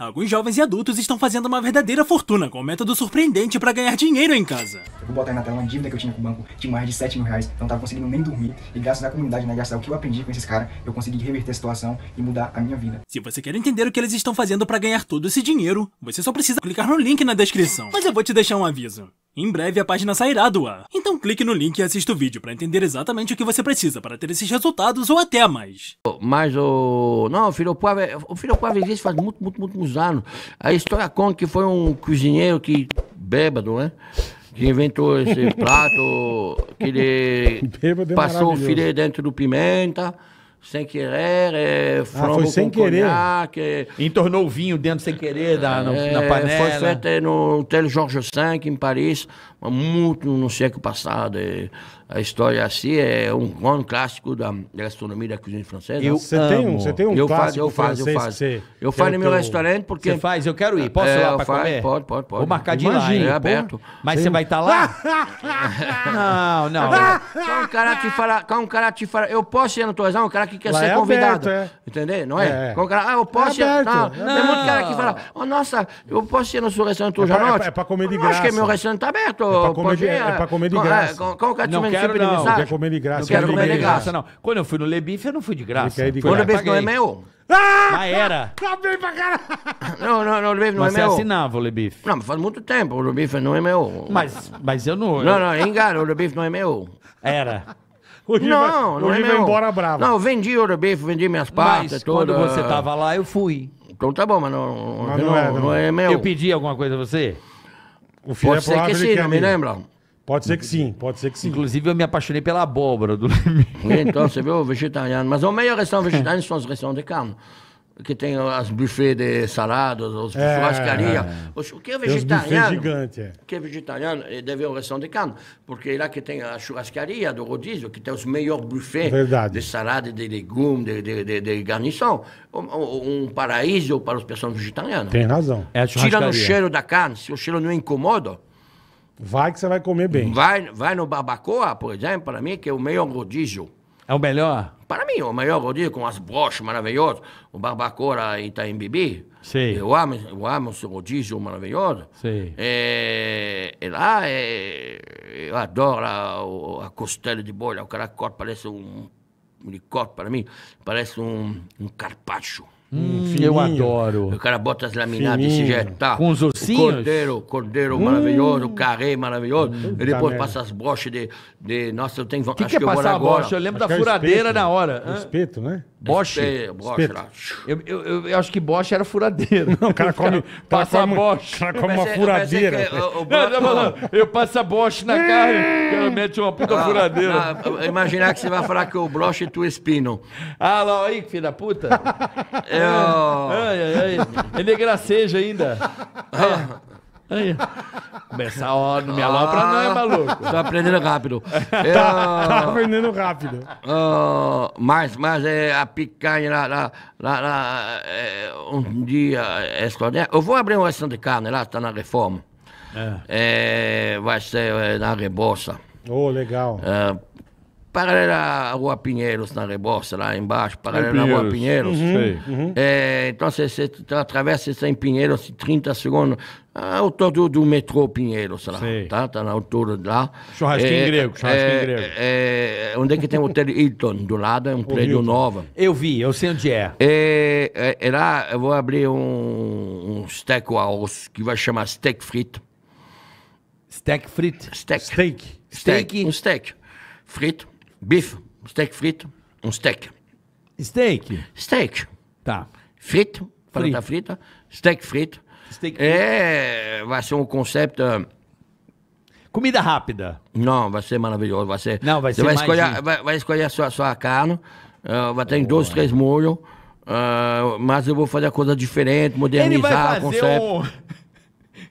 Alguns jovens e adultos estão fazendo uma verdadeira fortuna com um método surpreendente para ganhar dinheiro em casa. Eu vou botar aí na tela uma dívida que eu tinha com o banco de mais de 7 mil reais, não estava conseguindo nem dormir, e graças à comunidade, né, graças ao que eu aprendi com esses caras, eu consegui reverter a situação e mudar a minha vida. Se você quer entender o que eles estão fazendo para ganhar todo esse dinheiro, você só precisa clicar no link na descrição. Mas eu vou te deixar um aviso. Em breve a página sairá do ar, então clique no link e assista o vídeo para entender exatamente o que você precisa para ter esses resultados ou até mais. Mas o... Não, o filho, o Filopoava existe faz muito, muito, muito, muitos anos. A história conta que foi um cozinheiro que... bêbado, né? Que inventou esse prato, que ele bêbado é passou o filé dentro do pimenta sem querer, é, ah, foi sem querer. Conhaque, Entornou o vinho dentro sem querer da, é, na panela. Foi feito no Hotel Georges V, em Paris, muito no século passado. É, a história assim é um, um clássico da gastronomia da cozinha francesa. Eu né? você tem um, você tem um eu clássico faço, eu faço, eu faço. eu faço é no meu restaurante porque você faz, eu quero ir. É, posso é, ir lá comer? Pode, pode, pode. Vou marcar de Imagina, lá, é aberto. Mas você vai estar tá lá? não, não. Quando um cara te fala, quando um cara te fala, eu posso ir no teu restaurante, um cara que quer lá ser é convidado. Aberto, é. Entendeu? Não é? é. o cara, ah, eu posso ir. Não, tem muito cara que fala, oh, nossa, eu posso ir no seu restaurante hoje à É para comer de graça. Acho que meu restaurante tá aberto é, é pra comer, de, é, pra comer de graça. Qual, qual o catimento é não quero, não. Não quero comer de graça. Não quero comer de graça, não. Quando eu fui no Lebife, eu não fui de graça. Quando eu bebi não é meu. Ah! Mas era. Acabei pra caralho. Não, não, não, o Lebife não é meu. Mas você assinava o Lebife. Não, faz muito tempo, o Lebife não é meu. Mas, mas eu não... Não, não, engano, o Lebife não é meu. Era. Hoje não, vai, não hoje é meu. embora bravo. Não, eu vendi o Lebife, vendi minhas partes, Mas toda... quando você tava lá, eu fui. Então tá bom, mas não, mas não, não, é, não, é, meu. Eu pedi alguma coisa a você? O filé pode é ser que sim, não me lembram. Pode ser que sim, pode ser que sim. Inclusive, eu me apaixonei pela abóbora do Então, você viu, vegetariano. Mas a maioria dos restaurantes vegetarianos são as restaurantes de carne que tem as buffet de saladas, as é, churrascaria. É. O que é vegetariano? Gigante, é. O que é vegetariano deve deve ao restaurante de carne, porque é lá que tem a churrascaria do rodízio, que tem os melhores buffets Verdade. de salada, de legumes, de, de, de, de garnição. Um, um, paraíso para as pessoas vegetarianas. Tem razão. É Tira no cheiro da carne, se o cheiro não incomoda. Vai que você vai comer bem. Vai, vai no babacoa, por exemplo, para mim, que é o melhor rodízio é o melhor? Para mim, é o melhor vou dizer, com as broches maravilhosas, o Barbacora e Itaim Bibi. Sim. Eu amo, eu amo seu rodízio maravilhoso. Sim. É, e é lá, é, eu adoro a, a, costela de bolha, o caracol parece um, um licor para mim, parece um, um carpacho. Hum, eu adoro. O cara bota as laminadas e se jetar. Com os ossinhos. cordeiro, cordeiro hum. maravilhoso, o carré maravilhoso. Hum, depois passa as bochas de, de... Nossa, eu tenho... que, que, que é passar a bocha? Eu lembro Acho da é furadeira é espeto, na hora. É espeto, né? Bosch? É, Bosch Eu, eu, eu acho que Bosch era furadeira. Não, o cara come. passa Bosch. O cara come uma furadeira. eu passo a Bosch na carne, o cara mete uma puta ah, furadeira. Ah, imaginar que você vai falar que o Bosch tu espino. Ah, lá, aí, filho da puta. é, ai, ai, ai. Ele é gracejo ainda. Ah. Aí. a ó, não me alopra não, é ah. maluco. Tá aprendendo rápido. É. é, tá, tá aprendendo rápido. Uh, mas, mas é, a picanha lá, lá, lá, lá é, um dia, é, eu vou abrir um restaurante de carne lá, tá na reforma. É. é vai ser é, na Rebossa. Oh, legal. É, paralela à Rua Pinheiros, na Rebossa, lá embaixo, paralela à Rua Pinheiros. Uhum, uhum. É, então, você, você atravessa tá em Pinheiros, 30 segundos, a altura do, do metrô Pinheiros, lá, está tá? Tá na altura de lá. Churrasquinho é, grego, é, churrasquinho é, grego. É, onde é que tem o hotel Hilton, do lado, é um o prédio Hilton. novo. Eu vi, eu sei onde é. É, é, é lá, eu vou abrir um, um steakhouse, que vai chamar Steak Frito. Steak frito? Steak. Steak. Steak. Um steak frito bife, um steak frito, um steak. Steak? Steak. Tá. Frito, frita, tá frita, steak frito. Steak é, frito. É, vai ser um conceito... Ah, Comida rápida. Não, vai ser maravilhoso. Vai ser, Não, vai ser vai mais escolher, vai, vai, escolher a sua, a sua carne, uh, vai ter oh. dois, três molhos, uh, mas eu vou fazer a coisa diferente, modernizar o conceito. Um...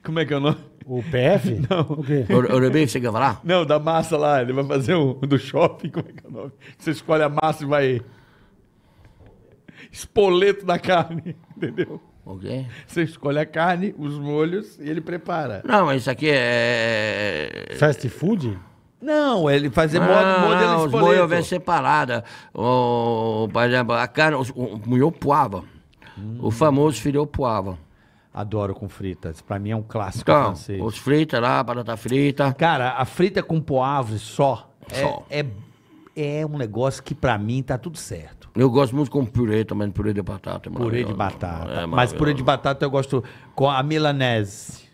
Como é que é o nome? O PF? Não. O quê? O, o você quer falar? Não, da massa lá. Ele vai fazer um do shopping. Como é que é o nome? Você escolhe a massa e vai. Espoleto da carne. Entendeu? quê? Você escolhe a carne, os molhos e ele prepara. Não, mas isso aqui é. é, é Fast food? Não, ele fazer ah, é modo, modelo não, Os molhos vêm separada. O, por exemplo, a carne, o, o, o, o poava. Hum. O famoso filho poava. Adoro com fritas. Pra mim é um clássico então, francês. Os fritas lá, batata frita. Cara, a frita com poavre só, é, só. É, é, é um negócio que pra mim tá tudo certo. Eu gosto muito com purê também, purê de batata. É purê de batata. É Mas purê de batata eu gosto com a milanese.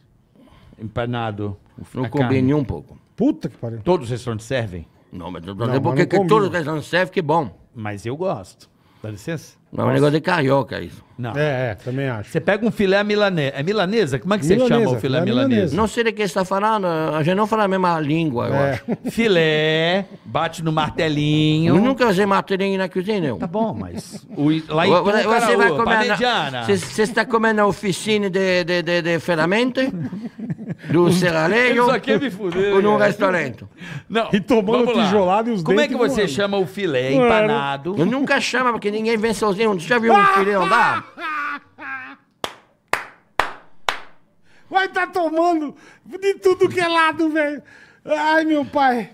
Empanado. Não combinei um pouco. Puta que pariu. Todos os restaurantes servem? Não, mas não, porque não que todos os restaurantes servem, que é bom. Mas eu gosto. Dá licença? Não, é um negócio de carioca isso. Não. É, é, também acho. Você pega um filé milanês. É milanesa? Como é que você Milanesa, chama o filé filé Não sei de que você está falando, a gente não fala a mesma língua, eu é. acho. Filé, bate no martelinho. Eu nunca usei martelinho na cozinha, eu. Tá bom, mas. O, lá em Vo- Você, vai comer na, você, você está comendo na oficina de, de, de, de ferramenta? do Serralheiro é ou num restaurante. Não, E tomando tijolada e os Como é que você voando. chama o filé é empanado? Eu nunca chamo, porque ninguém vem sozinho. Já viu um filé andar? Vai tá tomando de tudo que é lado, velho. Ai, meu pai.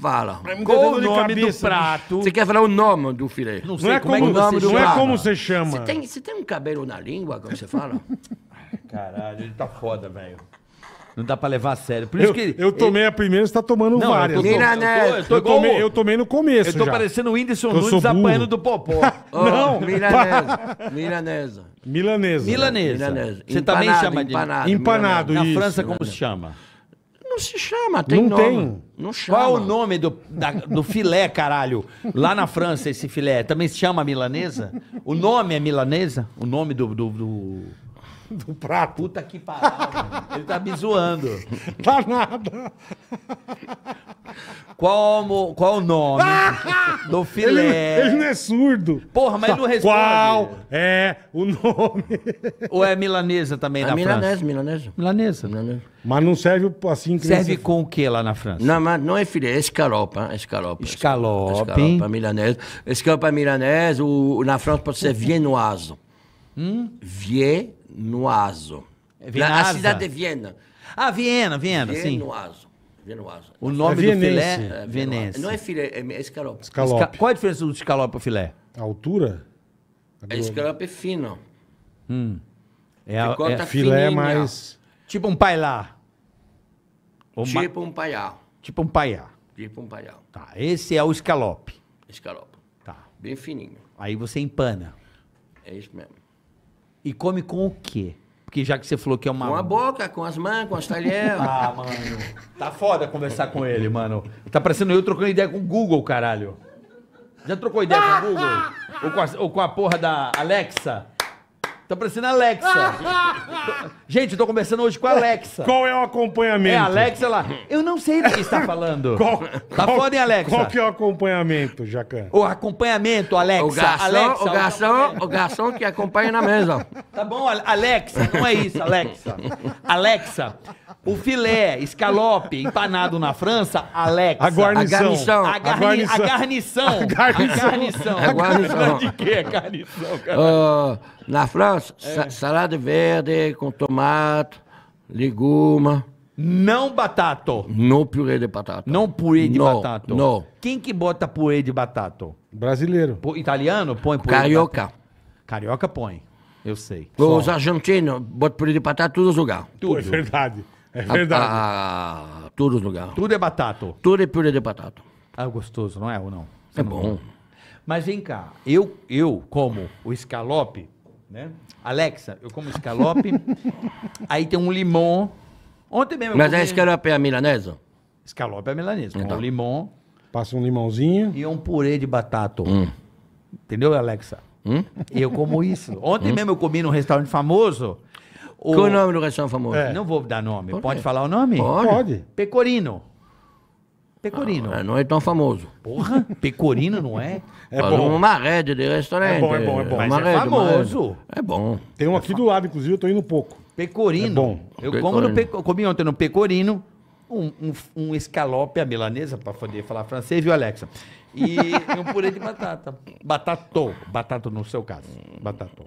Fala. Tá Qual o nome do né? prato? Você quer falar o nome do filé? Não é como, é não é como você, chama? Você tem, você tem um cabelo na língua quando você fala? Caralho, ele tá foda, velho. Não dá pra levar a sério. Por isso eu, que. Eu tomei ele... a primeira, você tá tomando não, várias. Eu, tô, eu, tô, eu, tô, tomei, eu tomei no começo. Eu tô já. parecendo o Whindersson eu Nunes apanhando do Popó. oh, não! Milanesa. Milanesa. Milanesa. Milanesa. Milanesa. Você empanado, também chama de. Empanado. empanado Na isso. França, como Milanesa. se chama? Não se chama, tem não nome. Tem. Não chama. Qual é o nome do, da, do filé, caralho? Lá na França, esse filé também se chama milanesa? O nome é milanesa? O nome do... do, do... do prato. Puta que parada. Ele tá me zoando. Tá nada. Qual, o, qual o nome do filé? Ele, ele, não é surdo. Porra, mas ele não responde. Qual é o nome? Ou é milanesa também é a na milanesa, França? Milanesa, milanesa. Milanesa. Mas não serve assim... Que serve com o que lá na França? Não, mas não é filé, é escalopa. Escalopa. Escalope. Escaropa milanesa. Escalopa milanesa, ou, na França pode ser viennoise. Hum? Vie no Aso. É, na cidade de Viena. Ah, Viena, Viena, sim. Viennoaso. Viennoaso. O nome do é filé é vienense. Não é filé, é, é escalope. Escalope. Esca- Qual a diferença do escalope para filé? A altura? É escalope fino. Hum. É, a- é filé mais. tipo um pailá. Tipo um paiá. tipo um pailá. Tipo um paiá. Tá, esse é o escalope. Escalope. Tá. Bem fininho. Aí você empana. É isso mesmo. E come com o quê? Porque já que você falou que é uma. Com a boca, com as mãos, com as talheres. ah, mano. Tá foda conversar com ele, mano. Tá parecendo eu trocando ideia com o Google, caralho. Já trocou ideia com o Google? ou, com a, ou com a porra da Alexa? Tá parecendo Alexa. Gente, eu tô conversando hoje com a Alexa. Qual é o acompanhamento? É, a Alexa lá. Eu não sei do que está falando. qual, tá qual, foda, hein, Alexa? Qual que é o acompanhamento, Jacan? O acompanhamento, Alexa. O garçom, Alexa, o, garçom o garçom que acompanha na mesa. Tá bom, Alexa. Não é isso, Alexa. Alexa, o filé, escalope, empanado na França, Alex. A guarnição. A guarnição, A, guarnição, a guarnição, A guarnição, A que De quê? A guarnição, cara. Uh, na França, é. salada verde com tomate, legume, Não batato. Não purê de batata. Não purê de não, batato. Não. Quem que bota purê de batato? Brasileiro. italiano põe purê Carioca. Carioca põe. Eu sei. Os argentinos botam purê de batata em todos os lugares. Tudo. É verdade. É verdade. A, a, todos os lugares. Tudo é batata. Tudo é purê de batata. Ah, é gostoso, não é ou não? Você é não bom. Gosta? Mas vem cá, eu, eu como o escalope, né? Alexa, eu como escalope. aí tem um limão. Ontem mesmo. Mas é comi... é escalope é a milanesa? Escalope é milanesa. Então. Com um limão. Passa um limãozinho. E é um purê de batata. Hum. Entendeu, Alexa? Hum? Eu como isso. Ontem hum? mesmo eu comi num restaurante famoso. O... Qual é o nome do restaurante famoso? É. Não vou dar nome. Pode falar o nome? Pode. Pode. Pecorino. Pecorino. Não, ah, não, é tão famoso. Porra, pecorino não é? É Faz bom. uma rede de restaurante. É bom, é bom, é bom. Mas é famoso. É bom. Tem um aqui é do lado, inclusive, eu tô indo pouco. Pecorino. É bom. Eu pecorino. Como no peco, comi ontem no pecorino um, um, um escalope à milanesa, para poder falar francês, viu, Alexa? E um purê de batata. Batatou. Batato no seu caso. Batatou.